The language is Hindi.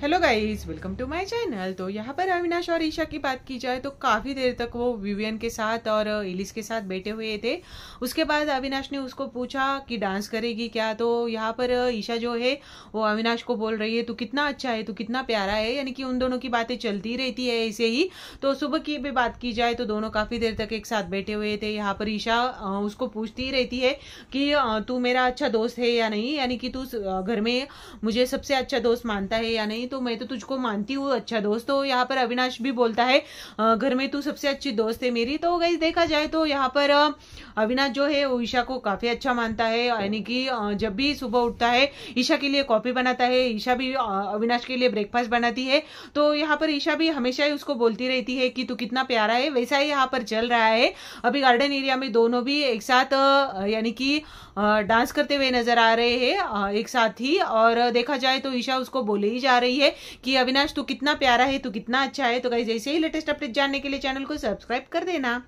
hello guys welcome to my channel तो यहाँ पर अविनाश और ईशा की बात की जाए तो काफ़ी देर तक वो विवियन के साथ और इलिस के साथ बैठे हुए थे उसके बाद अविनाश ने उसको पूछा कि डांस करेगी क्या तो यहाँ पर ईशा जो है वो अविनाश को बोल रही है तू कितना अच्छा है तू कितना प्यारा है यानी कि उन दोनों की बातें चलती रहती है ऐसे ही तो सुबह की भी बात की जाए तो दोनों काफ़ी देर तक एक साथ बैठे हुए थे यहाँ पर ईशा उसको पूछती रहती है कि तू मेरा अच्छा दोस्त है या नहीं यानी कि तू घर में मुझे सबसे अच्छा दोस्त मानता है या नहीं तो मैं तो तुझको मानती हूँ अच्छा दोस्त तो यहाँ पर अविनाश भी बोलता है घर में तू सबसे अच्छी दोस्त है मेरी तो गई देखा जाए तो यहाँ पर अविनाश जो है वो ईशा को काफ़ी अच्छा मानता है यानी कि जब भी सुबह उठता है ईशा के लिए कॉफ़ी बनाता है ईशा भी अविनाश के लिए ब्रेकफास्ट बनाती है तो यहाँ पर ईशा भी हमेशा ही उसको बोलती रहती है कि तू कितना प्यारा है वैसा ही यहाँ पर चल रहा है अभी गार्डन एरिया में दोनों भी एक साथ यानी कि डांस करते हुए नजर आ रहे हैं एक साथ ही और देखा जाए तो ईशा उसको बोले ही जा रही है कि अविनाश तू कितना प्यारा है तू कितना अच्छा है तो कहीं जैसे ही लेटेस्ट अपडेट जानने के लिए चैनल को सब्सक्राइब कर देना